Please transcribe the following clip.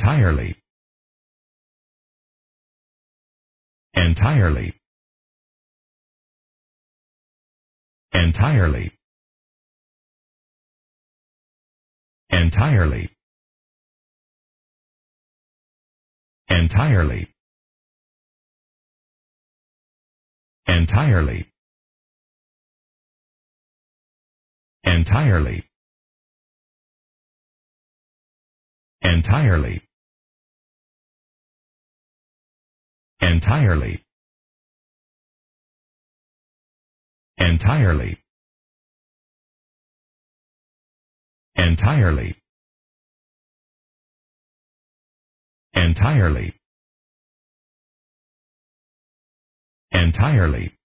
entirely entirely entirely entirely entirely entirely entirely entirely entirely entirely entirely entirely entirely